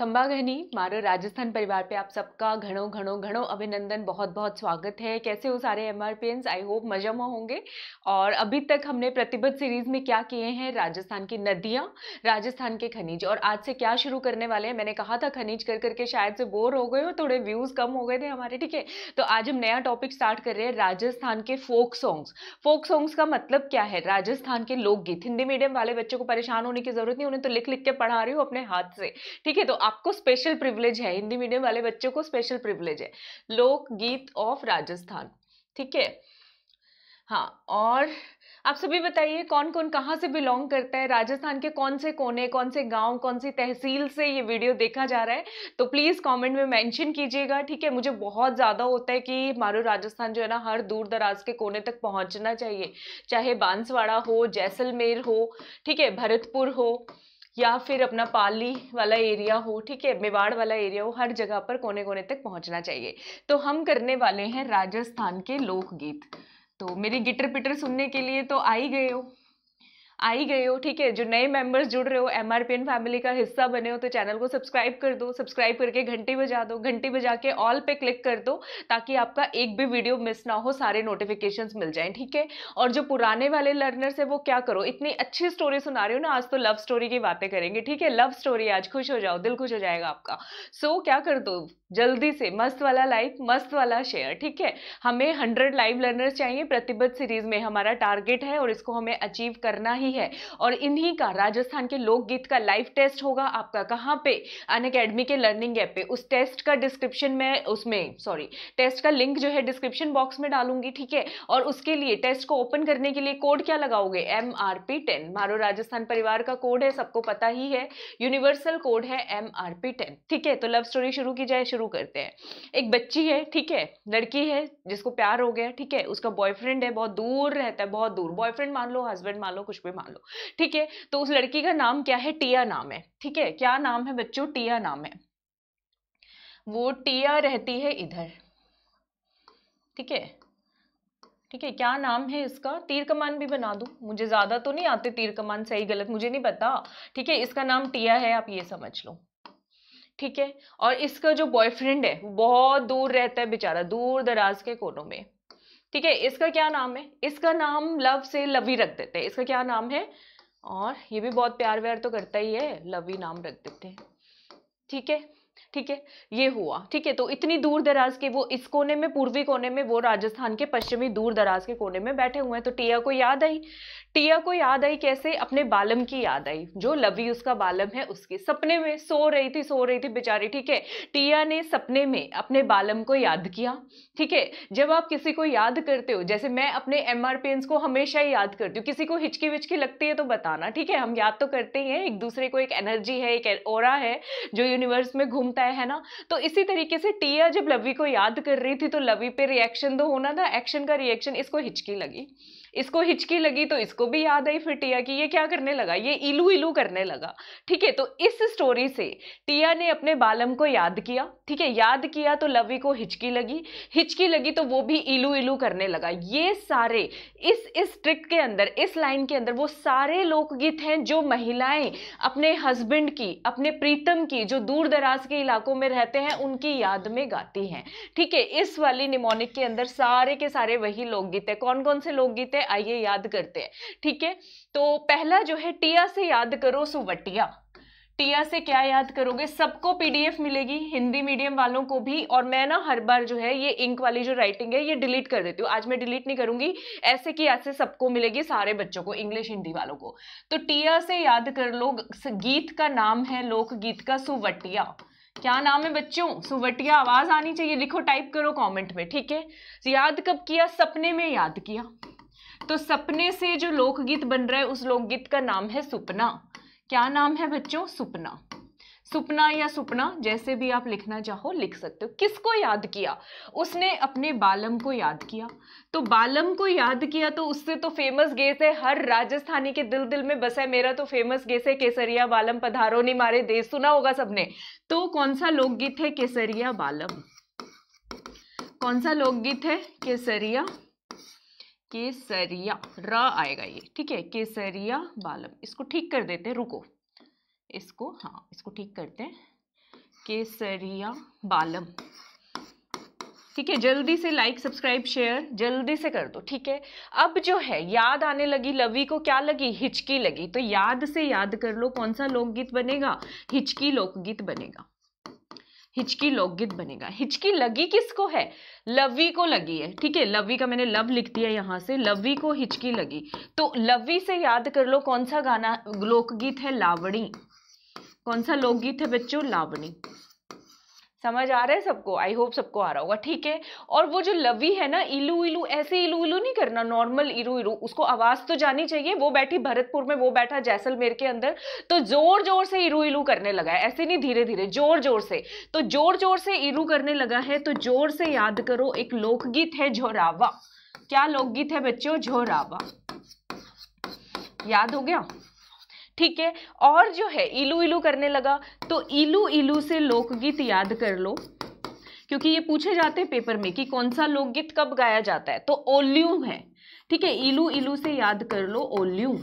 गहनी मारो राजस्थान परिवार पे आप सबका घणो घणो घणो अभिनंदन बहुत बहुत स्वागत है कैसे हो सारे एम आर आई होप मजा में होंगे और अभी तक हमने प्रतिबद्ध सीरीज़ में क्या किए हैं राजस्थान की नदियाँ राजस्थान के खनिज और आज से क्या शुरू करने वाले हैं मैंने कहा था खनिज कर करके शायद से बोर हो गए हो थोड़े व्यूज़ कम हो गए थे हमारे ठीक है तो आज हम नया टॉपिक स्टार्ट कर रहे हैं राजस्थान के फोक सॉन्ग्स फोक सॉन्ग्स का मतलब क्या है राजस्थान के लोकगीत हिंदी मीडियम वाले बच्चों को परेशान होने की ज़रूरत नहीं उन्हें तो लिख लिख के पढ़ा रही हूँ अपने हाथ से ठीक है तो आपको स्पेशल प्रिविलेज है हिंदी मीडियम वाले बच्चों को स्पेशल प्रिविलेज है लोक गीत ऑफ राजस्थान ठीक है हाँ और आप सभी बताइए कौन कौन कहाँ से बिलोंग करता है राजस्थान के कौन से कोने कौन से गांव कौन सी तहसील से ये वीडियो देखा जा रहा है तो प्लीज़ कमेंट में मेंशन कीजिएगा ठीक है मुझे बहुत ज़्यादा होता है कि हमारा राजस्थान जो है ना हर दूर दराज के कोने तक पहुँचना चाहिए चाहे बांसवाड़ा हो जैसलमेर हो ठीक है भरतपुर हो या फिर अपना पाली वाला एरिया हो ठीक है मेवाड़ वाला एरिया हो हर जगह पर कोने कोने तक पहुंचना चाहिए तो हम करने वाले हैं राजस्थान के लोकगीत तो मेरी गिटर पिटर सुनने के लिए तो आ ही गए हो आ ही गए हो ठीक है जो नए मेंबर्स जुड़ रहे हो एम फैमिली का हिस्सा बने हो तो चैनल को सब्सक्राइब कर दो सब्सक्राइब करके घंटी बजा दो घंटी बजा के ऑल पे क्लिक कर दो ताकि आपका एक भी वीडियो मिस ना हो सारे नोटिफिकेशन मिल जाए ठीक है और जो पुराने वाले लर्नर्स है वो क्या करो इतनी अच्छी स्टोरी सुना रही हो ना आज तो लव स्टोरी की बातें करेंगे ठीक है लव स्टोरी आज खुश हो जाओ दिल खुश हो जाएगा आपका सो so, क्या कर दो जल्दी से मस्त वाला लाइक मस्त वाला शेयर ठीक है हमें हंड्रेड लाइव लर्नर्स चाहिए प्रतिबद्ध सीरीज में हमारा टारगेट है और इसको हमें अचीव करना ही रही है और इन्हीं का राजस्थान के लोकगीत का लाइव टेस्ट होगा आपका कहाँ पे अन अकेडमी के लर्निंग ऐप पे उस टेस्ट का डिस्क्रिप्शन में उसमें सॉरी टेस्ट का लिंक जो है डिस्क्रिप्शन बॉक्स में डालूंगी ठीक है और उसके लिए टेस्ट को ओपन करने के लिए कोड क्या लगाओगे एम आर पी टेन मारो राजस्थान परिवार का कोड है सबको पता ही है यूनिवर्सल कोड है एम आर पी टेन ठीक है तो लव स्टोरी शुरू की जाए शुरू करते हैं एक बच्ची है ठीक है लड़की है जिसको प्यार हो गया ठीक है उसका बॉयफ्रेंड है बहुत दूर रहता है बहुत दूर बॉयफ्रेंड मान लो हस्बैंड मान लो कुछ भी मान लो ठीक है तो उस लड़की का नाम क्या है टिया नाम है ठीक है क्या नाम है बच्चों टिया नाम है वो टिया रहती है इधर ठीक है ठीक है क्या नाम है इसका तीर कमान भी बना दू मुझे ज़्यादा तो नहीं आते तीर कमान सही गलत मुझे नहीं पता ठीक है इसका नाम टिया है आप ये समझ लो ठीक है और इसका जो बॉयफ्रेंड है वो बहुत दूर रहता है बेचारा दूर दराज के कोनों में ठीक है इसका क्या नाम है इसका नाम लव से लवी रख देते हैं इसका क्या नाम है और ये भी बहुत प्यार व्यार तो करता ही है लवी नाम रख देते हैं ठीक है ठीक है ये हुआ ठीक है तो इतनी दूर दराज के वो इस कोने में पूर्वी कोने में वो राजस्थान के पश्चिमी दूर दराज के कोने में बैठे हुए हैं तो टिया को याद आई टिया को याद आई कैसे अपने बालम की याद आई जो लवी उसका बालम है उसके सपने में सो रही थी सो रही थी बेचारी ठीक है टिया ने सपने में अपने बालम को याद किया ठीक है जब आप किसी को याद करते हो जैसे मैं अपने एम आर पेंस को हमेशा ही याद करती हूँ किसी को हिचकी विचकी लगती है तो बताना ठीक है हम याद तो करते ही हैं एक दूसरे को एक एनर्जी है एक और है जो यूनिवर्स में घूम घूमता है है ना तो इसी तरीके से टिया जब लवी को याद कर रही थी तो लवी पे रिएक्शन तो होना था एक्शन का रिएक्शन इसको हिचकी लगी इसको हिचकी लगी तो इसको भी याद आई फिर टिया की ये क्या करने लगा ये इलू इलू करने लगा ठीक है तो इस स्टोरी से टिया ने अपने बालम को याद किया ठीक है याद किया तो लवी को हिचकी लगी हिचकी लगी तो वो भी इलू इलू करने लगा ये सारे इस इस ट्रिक के अंदर इस लाइन के अंदर वो सारे लोकगीत हैं जो महिलाएं अपने हस्बैंड की अपने प्रीतम की जो दूर दराज के इलाकों में रहते हैं उनकी याद में गाती हैं ठीक है इस वाली निमोनिक के अंदर सारे के सारे वही लोकगीत है कौन कौन से लोकगीत है है आइए याद करते हैं ठीक है तो पहला जो है टिया से याद करो सुवटिया टिया से क्या याद करोगे सबको पीडीएफ मिलेगी हिंदी मीडियम वालों को भी और मैं ना हर बार जो है ये इंक वाली जो राइटिंग है ये डिलीट कर देती हूँ आज मैं डिलीट नहीं करूंगी ऐसे कि ऐसे सबको मिलेगी सारे बच्चों को इंग्लिश हिंदी वालों को तो टिया से याद कर लो गीत का नाम है लोकगीत का सुवटिया क्या नाम है बच्चों सुवटिया आवाज आनी चाहिए लिखो टाइप करो कॉमेंट में ठीक है याद कब किया सपने में याद किया तो सपने से जो लोकगीत बन रहा है उस लोकगीत का नाम है सुपना क्या नाम है बच्चों सुपना सुपना या सुपना जैसे भी आप लिखना चाहो लिख सकते हो किसको याद किया उसने अपने बालम को याद किया तो बालम को याद किया तो उससे तो फेमस गेस है हर राजस्थानी के दिल दिल में बसा है मेरा तो फेमस गेस है केसरिया बालम पधारो नहीं मारे देश सुना होगा सबने तो कौन सा लोकगीत है केसरिया बालम कौन सा लोकगीत है केसरिया केसरिया र आएगा ये ठीक है केसरिया बालम इसको ठीक कर देते हैं रुको इसको हाँ इसको ठीक करते हैं केसरिया बालम ठीक है जल्दी से लाइक सब्सक्राइब शेयर जल्दी से कर दो ठीक है अब जो है याद आने लगी लवी को क्या लगी हिचकी लगी तो याद से याद कर लो कौन सा लोकगीत बनेगा हिचकी लोकगीत बनेगा हिचकी लोकगीत बनेगा हिचकी लगी किसको है लवी को लगी है ठीक है लवी का मैंने लव लिख दिया यहाँ से लवी को हिचकी लगी तो लवी से याद कर लो कौन सा गाना लोकगीत है लावणी कौन सा लोकगीत है बच्चों लावणी समझ आ रहा है सबको आई होप सबको आ रहा होगा ठीक है और वो जो लवी है ना इलू इलू ऐसे इलू इलू नहीं करना नॉर्मल इरू इरू उसको आवाज तो जानी चाहिए वो बैठी भरतपुर में वो बैठा जैसलमेर के अंदर तो जोर जोर से इरू इलू करने लगा है ऐसे नहीं धीरे धीरे जोर जोर से तो जोर जोर से इरू करने लगा है तो जोर से याद करो एक लोकगीत है झोरावा क्या लोकगीत है बच्चों झोरावा याद हो गया ठीक है और जो है इलू इलू करने लगा तो इलू इलू से लोकगीत याद कर लो क्योंकि ये पूछे जाते हैं पेपर में कि कौन सा लोकगीत कब गाया जाता है तो ओल्यू है ठीक है इलू इलू से याद कर लो ओल्यू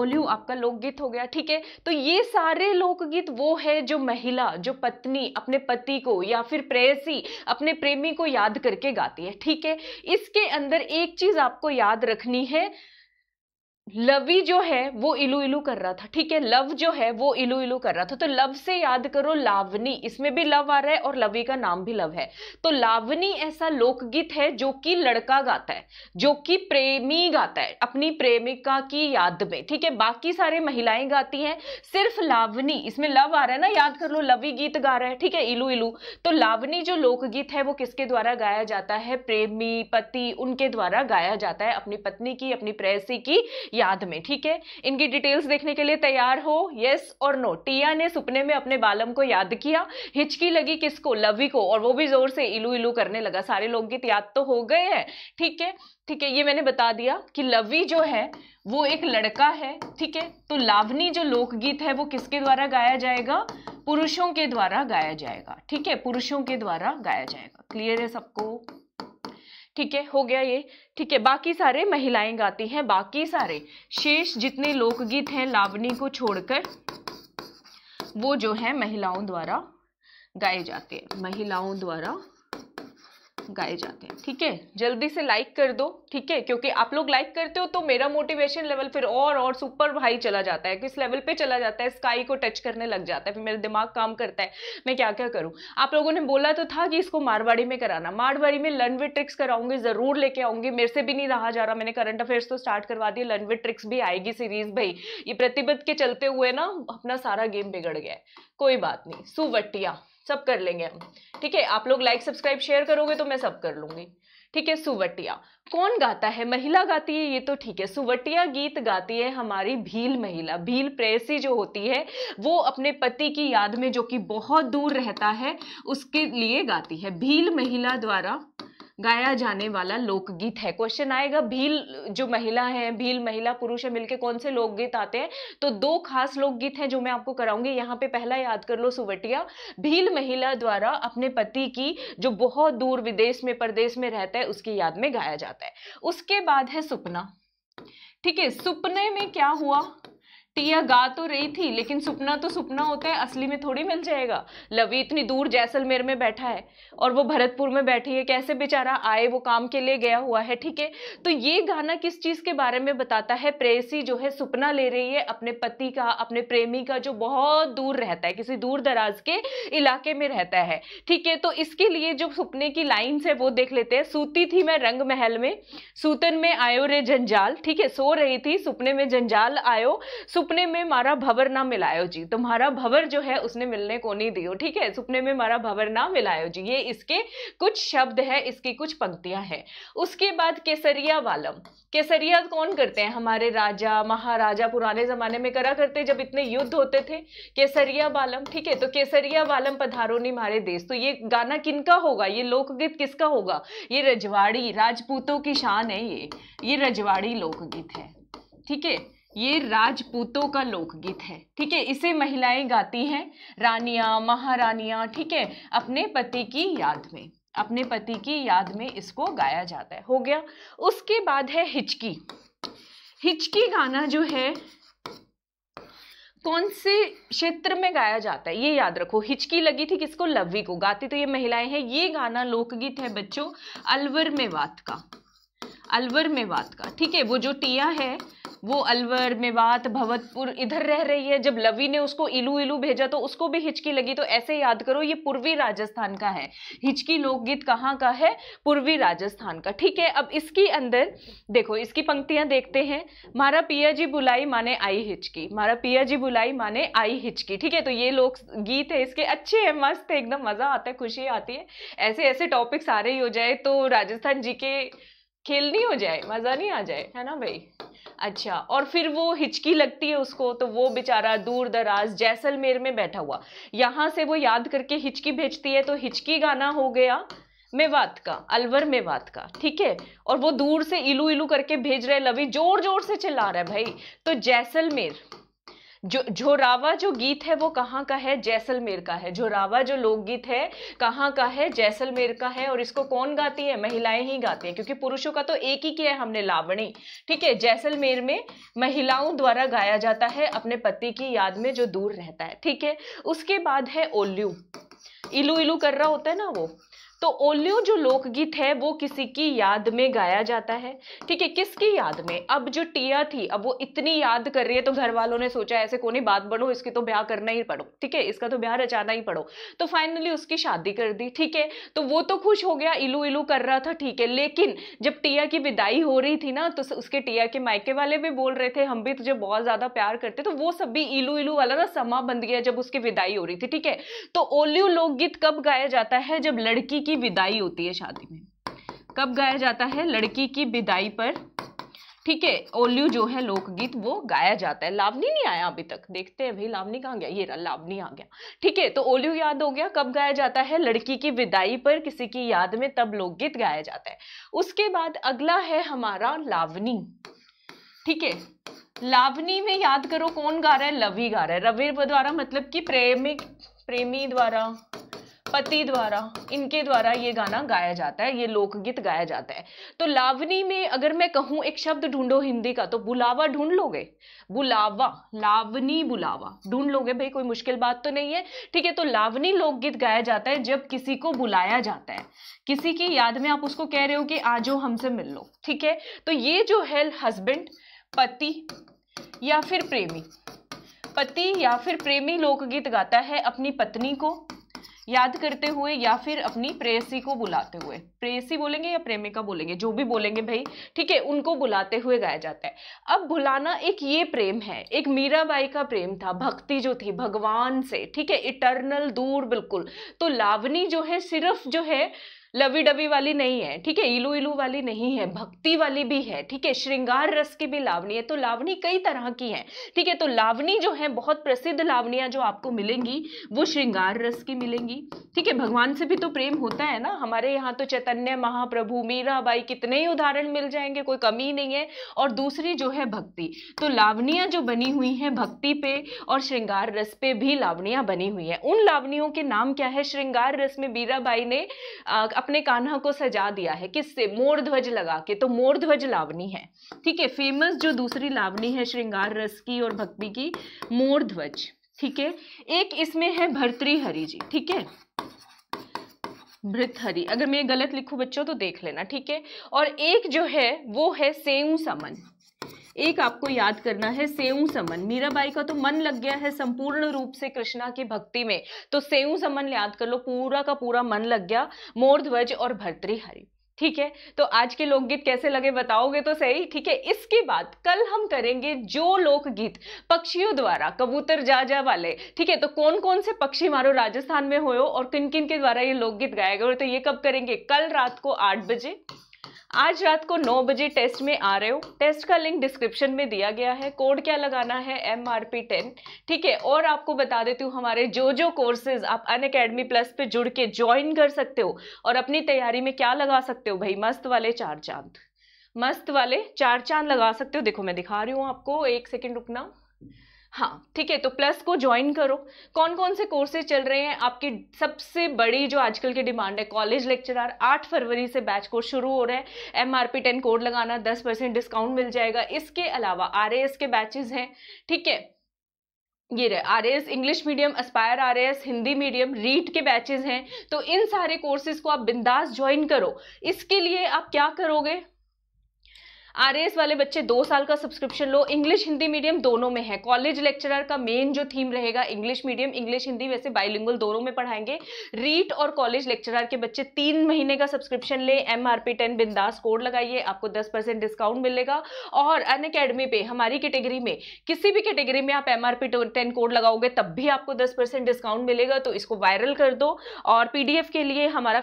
ओल्यू आपका लोकगीत हो गया ठीक है तो ये सारे लोकगीत वो है जो महिला जो पत्नी अपने पति को या फिर प्रेयसी अपने प्रेमी को याद करके गाती है ठीक है इसके अंदर एक चीज आपको याद रखनी है लवी जो है वो इलू इलू कर रहा था ठीक है लव जो है वो इलू इलू कर रहा था तो लव से याद करो लावनी इसमें भी लव आ रहा है और लवी का नाम भी लव है तो लावनी ऐसा लोकगीत है जो कि लड़का गाता है जो कि प्रेमी गाता है अपनी प्रेमिका की याद में ठीक है बाकी सारे महिलाएं गाती हैं सिर्फ लावनी इसमें लव आ रहा है ना याद कर लो लवी गीत गा रहा है ठीक है इलू इलू तो लावनी जो लोकगीत है वो किसके द्वारा गाया जाता है प्रेमी पति उनके द्वारा गाया जाता है अपनी पत्नी की अपनी प्रेसी की याद में ठीक है इनकी डिटेल्स देखने के लिए तैयार हो यस और नो टिया ने सपने में अपने बालम को याद किया हिचकी लगी किसको लवी को और वो भी जोर से इलू इलू करने लगा सारे लोकगीत याद तो हो गए हैं ठीक है ठीक है ये मैंने बता दिया कि लवी जो है वो एक लड़का है ठीक है तो लावनी जो लोकगीत है वो किसके द्वारा गाया जाएगा पुरुषों के द्वारा गाया जाएगा ठीक है पुरुषों के द्वारा गाया जाएगा क्लियर है सबको ठीक है हो गया ये ठीक है बाकी सारे महिलाएं गाती हैं बाकी सारे शेष जितने लोकगीत हैं लावणी को छोड़कर वो जो है महिलाओं द्वारा गाए जाते हैं महिलाओं द्वारा गाए जाते हैं ठीक है जल्दी से लाइक कर दो ठीक है क्योंकि आप लोग लाइक करते हो तो मेरा मोटिवेशन लेवल फिर और और सुपर हाई चला जाता है किस लेवल पे चला जाता है स्काई को टच करने लग जाता है फिर मेरा दिमाग काम करता है मैं क्या क्या करूँ आप लोगों ने बोला तो था कि इसको मारवाड़ी में कराना मारवाड़ी में लनवे ट्रिक्स कराऊंगी ज़रूर लेके आऊंगी मेरे से भी नहीं रहा जा रहा मैंने करंट अफेयर्स तो स्टार्ट करवा दिए लनवे ट्रिक्स भी आएगी सीरीज भाई ये प्रतिबद्ध के चलते हुए ना अपना सारा गेम बिगड़ गया कोई बात नहीं सुवटिया सब कर लेंगे हम ठीक है आप लोग लाइक सब्सक्राइब शेयर करोगे तो मैं सब कर लूंगी ठीक है सुवटिया कौन गाता है महिला गाती है ये तो ठीक है सुवटिया गीत गाती है हमारी भील महिला भील प्रेसी जो होती है वो अपने पति की याद में जो कि बहुत दूर रहता है उसके लिए गाती है भील महिला द्वारा गाया जाने वाला लोकगीत है क्वेश्चन आएगा भील जो महिला है भील महिला पुरुष है मिलके कौन से लोकगीत आते हैं तो दो खास लोकगीत हैं जो मैं आपको कराऊंगी यहाँ पे पहला याद कर लो सुवटिया भील महिला द्वारा अपने पति की जो बहुत दूर विदेश में परदेश में रहता है उसकी याद में गाया जाता है उसके बाद है सुपना ठीक है सुपने में क्या हुआ टिया गा तो रही थी लेकिन सपना तो सपना होता है असली में थोड़ी मिल जाएगा लवी इतनी दूर जैसलमेर में बैठा है और वो भरतपुर में बैठी है कैसे बेचारा आए वो काम के लिए गया हुआ है ठीक है तो ये गाना किस चीज़ के बारे में बताता है प्रेसी जो है सपना ले रही है अपने पति का अपने प्रेमी का जो बहुत दूर रहता है किसी दूर दराज के इलाके में रहता है ठीक है तो इसके लिए जो सपने की लाइन्स है वो देख लेते हैं सूती थी मैं रंग महल में सूतन में आयो रे जंजाल ठीक है सो रही थी सपने में जंजाल आयो सुपने में मारा भवर ना मिलायो जी तुम्हारा तो भवर जो है उसने मिलने को नहीं दियो ठीक है सुपने में मारा भवर ना मिलायो जी ये इसके कुछ शब्द है इसकी कुछ पंक्तियां हैं उसके बाद केसरिया वालम केसरिया कौन करते हैं हमारे राजा महाराजा पुराने ज़माने में करा करते जब इतने युद्ध होते थे केसरिया वालम ठीक है तो केसरिया वालम पधारो नहीं मारे देश तो ये गाना किनका होगा ये लोकगीत किसका होगा ये रजवाड़ी राजपूतों की शान है ये ये रजवाड़ी लोकगीत है ठीक है ये राजपूतों का लोकगीत है ठीक है इसे महिलाएं गाती हैं रानियां महारानियां ठीक है अपने पति की याद में अपने पति की याद में इसको गाया जाता है हो गया उसके बाद है हिचकी हिचकी गाना जो है कौन से क्षेत्र में गाया जाता है ये याद रखो हिचकी लगी थी किसको लवी को गाती तो ये महिलाएं हैं ये गाना लोकगीत है बच्चों अलवर में वात का अलवर में वात का ठीक है वो जो टिया है वो अलवर मेवात भवतपुर इधर रह रही है जब लवी ने उसको इलू इलू भेजा तो उसको भी हिचकी लगी तो ऐसे याद करो ये पूर्वी राजस्थान का है हिचकी लोकगीत कहाँ का है पूर्वी राजस्थान का ठीक है अब इसकी अंदर देखो इसकी पंक्तियां देखते हैं मारा पिया जी बुलाई माने आई हिचकी मारा पिया जी बुलाई माने आई हिचकी ठीक है तो ये लोक गीत है इसके अच्छे हैं मस्त है एकदम मजा आता है खुशी आती है ऐसे ऐसे टॉपिक सारे ही हो जाए तो राजस्थान जी के खेल नहीं हो जाए मज़ा नहीं आ जाए है ना भाई अच्छा और फिर वो हिचकी लगती है उसको तो वो बेचारा दूर दराज जैसलमेर में बैठा हुआ यहाँ से वो याद करके हिचकी भेजती है तो हिचकी गाना हो गया मेवात का अलवर मेवात का ठीक है और वो दूर से इलू इलू करके भेज रहे लवी जोर जोर से चिल्ला रहा है भाई तो जैसलमेर जो जोरावा जो गीत है वो कहाँ का है जैसलमेर का है झोरावा जो लोकगीत है कहाँ का है जैसलमेर का है और इसको कौन गाती है महिलाएं ही गाती हैं क्योंकि पुरुषों का तो एक ही किया है हमने लावणी ठीक है जैसलमेर में महिलाओं द्वारा गाया जाता है अपने पति की याद में जो दूर रहता है ठीक है उसके बाद है ओल्यू इलू इलू कर रहा होता है ना वो तो ओलियो जो लोकगीत है वो किसी की याद में गाया जाता है ठीक है किसकी याद में अब जो टिया थी अब वो इतनी याद कर रही है तो घर वालों ने सोचा ऐसे कोनी बात बढ़ो इसकी तो ब्याह करना ही पड़ो ठीक है इसका तो ब्याह रचाना ही पड़ो तो फाइनली उसकी शादी कर दी ठीक है तो वो तो खुश हो गया इलू इलू कर रहा था ठीक है लेकिन जब टिया की विदाई हो रही थी ना तो उसके टिया के मायके वाले भी बोल रहे थे हम भी तुझे बहुत ज़्यादा प्यार करते तो वो सब भी इलू इलू वाला ना समा बन गया जब उसकी विदाई हो रही थी ठीक है तो ओलियो लोकगीत कब गाया जाता है जब लड़की की की विदाई होती है शादी में कब गाया जाता है लड़की की विदाई पर ठीक है ओल्यू जो है लोकगीत वो गाया जाता है लावनी नहीं आया अभी तक देखते हैं भाई लावनी कहाँ गया ये रहा लावनी आ गया ठीक है तो ओल्यू याद हो गया कब गाया जाता है लड़की की विदाई पर किसी की याद में तब लोकगीत गाया जाता है उसके बाद अगला है हमारा लावनी ठीक है लावनी में याद करो कौन गा रहा है लवी गा रहा है रवि द्वारा मतलब कि प्रेमिक प्रेमी द्वारा पति द्वारा इनके द्वारा ये गाना गाया जाता है ये लोकगीत गाया जाता है तो लावनी में अगर मैं कहूँ एक शब्द ढूंढो हिंदी का तो बुलावा ढूंढ लोगे बुलावा लावनी बुलावा ढूंढ लोगे भाई कोई मुश्किल बात तो नहीं है ठीक है तो लावनी लोकगीत गाया जाता है जब किसी को बुलाया जाता है किसी की याद में आप उसको कह रहे हो कि आज हमसे मिल लो ठीक है तो ये जो है हस्बैंड पति या फिर प्रेमी पति या फिर प्रेमी लोकगीत गाता है अपनी पत्नी को याद करते हुए या फिर अपनी प्रेयसी को बुलाते हुए प्रेयसी बोलेंगे या प्रेमिका बोलेंगे जो भी बोलेंगे भाई ठीक है उनको बुलाते हुए गाया जाता है अब बुलाना एक ये प्रेम है एक मीराबाई का प्रेम था भक्ति जो थी भगवान से ठीक है इटरनल दूर बिल्कुल तो लावनी जो है सिर्फ जो है लवी डबी वाली नहीं है ठीक है इलू इलू वाली नहीं है भक्ति वाली भी है ठीक है श्रृंगार रस की भी लावनी है तो लावनी कई तरह की है ठीक है तो लावनी जो है बहुत प्रसिद्ध लावनियां जो आपको मिलेंगी वो श्रृंगार रस की मिलेंगी ठीक है भगवान से भी तो प्रेम होता है ना हमारे यहाँ तो चैतन्य महाप्रभु मीराबाई कितने ही उदाहरण मिल जाएंगे कोई कमी ही नहीं है और दूसरी जो है भक्ति तो लावणियां जो बनी हुई हैं भक्ति पे और श्रृंगार रस पे भी लावणियां बनी हुई है उन लावनियों के नाम क्या है श्रृंगार रस में मीराबाई ने अपने कान्हा को सजा दिया है किससे मोर ध्वज लगा के तो मोर ध्वज लावनी है ठीक है फेमस जो दूसरी लावनी है श्रृंगार रस की और भक्ति की मोर ध्वज ठीक है एक इसमें है भर्तृहरि जी ठीक है भृतहरी अगर मैं गलत लिखूं बच्चों तो देख लेना ठीक है और एक जो है वो है सेऊ समन एक आपको याद करना है सेऊ समन मीराबाई का तो मन लग गया है संपूर्ण रूप से कृष्णा की भक्ति में तो सेऊ समन याद कर लो पूरा का पूरा मन लग गया मोर ध्वज और भर्तृहरि ठीक है तो आज के लोकगीत कैसे लगे बताओगे तो सही ठीक है इसके बाद कल हम करेंगे जो लोकगीत पक्षियों द्वारा कबूतर जा जा वाले ठीक है तो कौन कौन से पक्षी मारो राजस्थान में हो और किन किन के द्वारा ये लोकगीत गाए गए तो ये कब करेंगे कल रात को आठ बजे आज रात को 9 बजे टेस्ट में आ रहे हो टेस्ट का लिंक डिस्क्रिप्शन में दिया गया है कोड क्या लगाना है एम आर पी टेन ठीक है और आपको बता देती हूँ हमारे जो जो कोर्सेज आप अन अकेडमी प्लस पे जुड़ के ज्वाइन कर सकते हो और अपनी तैयारी में क्या लगा सकते हो भाई मस्त वाले चार चांद मस्त वाले चार चांद लगा सकते हो देखो मैं दिखा रही हूँ आपको एक सेकेंड रुकना हाँ ठीक है तो प्लस को ज्वाइन करो कौन कौन से कोर्सेज चल रहे हैं आपकी सबसे बड़ी जो आजकल की डिमांड है कॉलेज लेक्चरर आठ फरवरी से बैच कोर्स शुरू हो रहे हैं M R P ten code लगाना दस परसेंट डिस्काउंट मिल जाएगा इसके अलावा आर एस के बैचेज हैं ठीक है ये रहे R S English medium aspire R S Hindi medium REET के बैचेज हैं तो इन सारे कोर्सेज को आप बिंदास ज्वाइन करो इसके लिए आप क्या करोगे एस वाले बच्चे दो साल का सब्सक्रिप्शन लो इंग्लिश हिंदी मीडियम दोनों में है कॉलेज लेक्चरर का मेन जो थीम रहेगा इंग्लिश मीडियम इंग्लिश हिंदी वैसे बाइलिंगुअल दोनों में पढ़ाएंगे रीट और कॉलेज लेक्चरर के बच्चे तीन महीने का सब्सक्रिप्शन ले एम आर पी टेन बिंदास कोड लगाइए आपको दस परसेंट डिस्काउंट मिलेगा और अन अकेडमी पे हमारी कैटेगरी में किसी भी कैटेगरी में आप M R P ten code लगाओगे तब भी आपको दस परसेंट डिस्काउंट मिलेगा तो इसको वायरल कर दो और पी डी एफ के लिए हमारा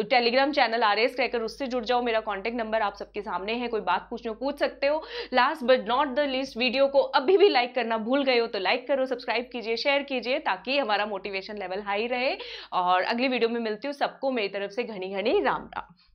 तो Telegram channel R S cracker उससे जुड़ जाओ मेरा कॉन्टैक्ट नंबर आप सबके सामने है कोई बात पूछने पूछ सकते हो last but not the list video को अभी भी लाइक करना भूल गए हो तो लाइक करो सब्सक्राइब कीजिए शेयर कीजिए ताकि हमारा मोटिवेशन लेवल हाई रहे और अगली वीडियो में मिलती हूँ सबको मेरी तरफ से घनी घनी राम राम